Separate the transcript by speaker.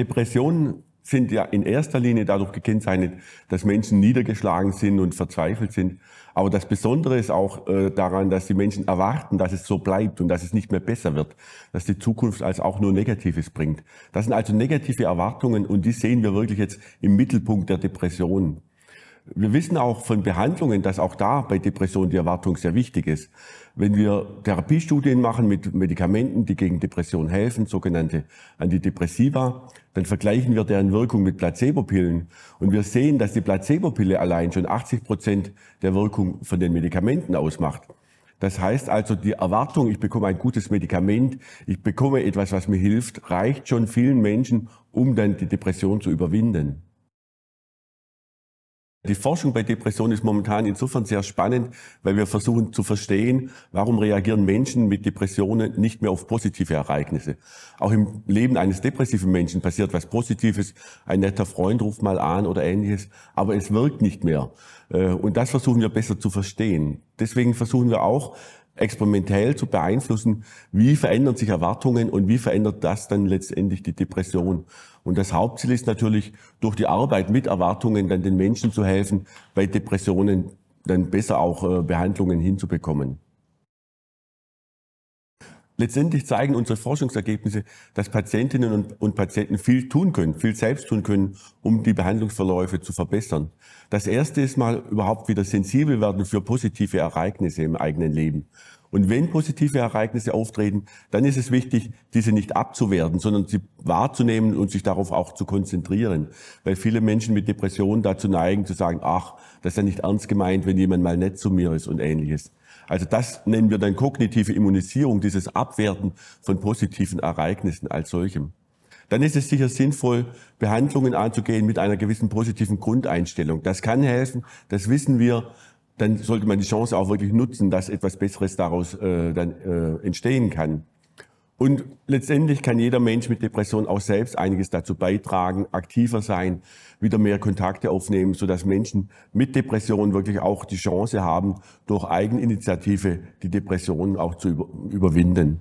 Speaker 1: Depressionen sind ja in erster Linie dadurch gekennzeichnet, dass Menschen niedergeschlagen sind und verzweifelt sind. Aber das Besondere ist auch äh, daran, dass die Menschen erwarten, dass es so bleibt und dass es nicht mehr besser wird, dass die Zukunft als auch nur Negatives bringt. Das sind also negative Erwartungen und die sehen wir wirklich jetzt im Mittelpunkt der Depressionen. Wir wissen auch von Behandlungen, dass auch da bei Depressionen die Erwartung sehr wichtig ist. Wenn wir Therapiestudien machen mit Medikamenten, die gegen Depression helfen, sogenannte Antidepressiva, dann vergleichen wir deren Wirkung mit Placebopillen. Und wir sehen, dass die Placebopille allein schon 80 Prozent der Wirkung von den Medikamenten ausmacht. Das heißt also, die Erwartung, ich bekomme ein gutes Medikament, ich bekomme etwas, was mir hilft, reicht schon vielen Menschen, um dann die Depression zu überwinden. Die Forschung bei Depressionen ist momentan insofern sehr spannend, weil wir versuchen zu verstehen, warum reagieren Menschen mit Depressionen nicht mehr auf positive Ereignisse. Auch im Leben eines depressiven Menschen passiert was Positives, ein netter Freund ruft mal an oder ähnliches, aber es wirkt nicht mehr. Äh, und das versuchen wir besser zu verstehen. Deswegen versuchen wir auch, experimentell zu beeinflussen, wie verändern sich Erwartungen und wie verändert das dann letztendlich die Depression. Und das Hauptziel ist natürlich, durch die Arbeit mit Erwartungen dann den Menschen zu helfen, bei Depressionen dann besser auch äh, Behandlungen hinzubekommen. Letztendlich zeigen unsere Forschungsergebnisse, dass Patientinnen und, und Patienten viel tun können, viel selbst tun können, um die Behandlungsverläufe zu verbessern. Das erste ist mal überhaupt wieder sensibel werden für positive Ereignisse im eigenen Leben. Und wenn positive Ereignisse auftreten, dann ist es wichtig, diese nicht abzuwerten, sondern sie wahrzunehmen und sich darauf auch zu konzentrieren. Weil viele Menschen mit Depressionen dazu neigen, zu sagen, ach, das ist ja nicht ernst gemeint, wenn jemand mal nett zu mir ist und ähnliches. Also das nennen wir dann kognitive Immunisierung, dieses Abwerten von positiven Ereignissen als solchem. Dann ist es sicher sinnvoll, Behandlungen anzugehen mit einer gewissen positiven Grundeinstellung. Das kann helfen, das wissen wir. Dann sollte man die Chance auch wirklich nutzen, dass etwas Besseres daraus äh, dann äh, entstehen kann. Und letztendlich kann jeder Mensch mit Depression auch selbst einiges dazu beitragen, aktiver sein, wieder mehr Kontakte aufnehmen, sodass Menschen mit Depressionen wirklich auch die Chance haben, durch Eigeninitiative die Depressionen auch zu überwinden.